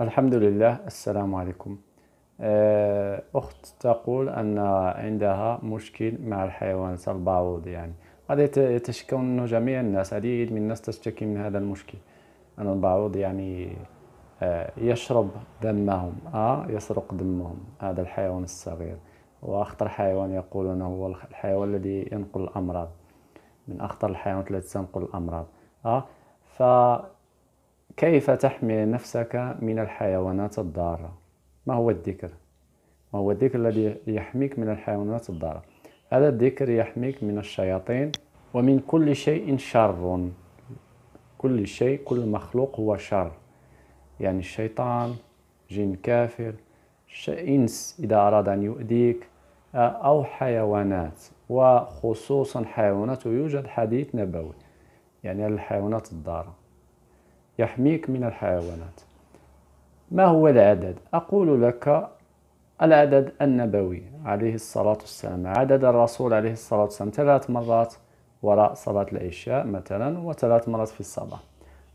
الحمد لله السلام عليكم أخت تقول أن عندها مشكل مع الحيوان البعوض يعني قد يتشكون جميع الناس عديد من الناس تشتكي من هذا المشكل أن البعوض يعني يشرب دمهم آه يسرق دمهم هذا الحيوان الصغير وأخطر حيوان يقولون هو الحيوان الذي ينقل الأمراض من أخطر الحيوانات التي تنقل الأمراض آه كيف تحمي نفسك من الحيوانات الضارة ما هو الذكر ما هو الذكر الذي يحميك من الحيوانات الضارة هذا الذكر يحميك من الشياطين ومن كل شيء شر كل شيء كل مخلوق هو شر يعني الشيطان جن كافر إنس إذا أراد أن يؤذيك أو حيوانات وخصوصا حيوانات ويوجد حديث نبوي يعني الحيوانات الضارة يحميك من الحيوانات ما هو العدد أقول لك العدد النبوي عليه الصلاة والسلام عدد الرسول عليه الصلاة والسلام ثلاث مرات وراء صلاة العشاء مثلا وثلاث مرات في الصباح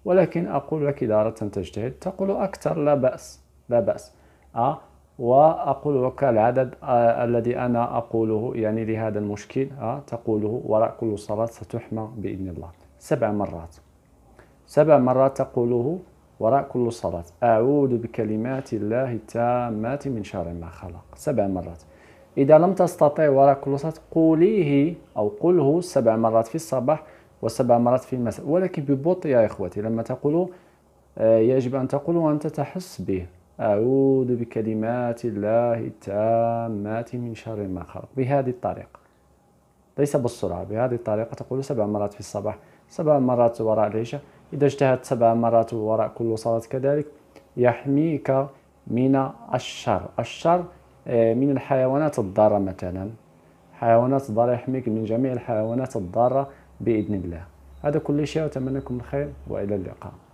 ولكن أقول لك إذا أردت أن تجتهد تقول أكثر لا بأس لا بأس أه وأقول لك العدد آه الذي أنا أقوله يعني لهذا المشكل أه تقوله وراء كل صلاة ستحمى بإذن الله سبع مرات سبع مرات تقوله وراء كل صلاة أعوذ بكلمات الله التامات من شر ما خلق سبع مرات إذا لم تستطع وراء كل صلاة قوليه أو قله سبع مرات في الصباح وسبع مرات في المساء ولكن ببطء يا إخوتي لما تقول آه، يجب أن تقول وأنت تحس به أعوذ بكلمات الله التامات من شر ما خلق بهذه الطريقة ليس بالسرعة بهذه الطريقة تقول سبع مرات في الصباح سبع مرات وراء العشاء إذا اجتهدت سبع مرات وراء كل صلاة كذلك يحميك من الشر الشر آه، من الحيوانات الضارة مثلا حيوانات الضارة يحميك من جميع الحيوانات الضارة بإذن الله هذا كل شيء وأتمنى لكم الخير وإلى اللقاء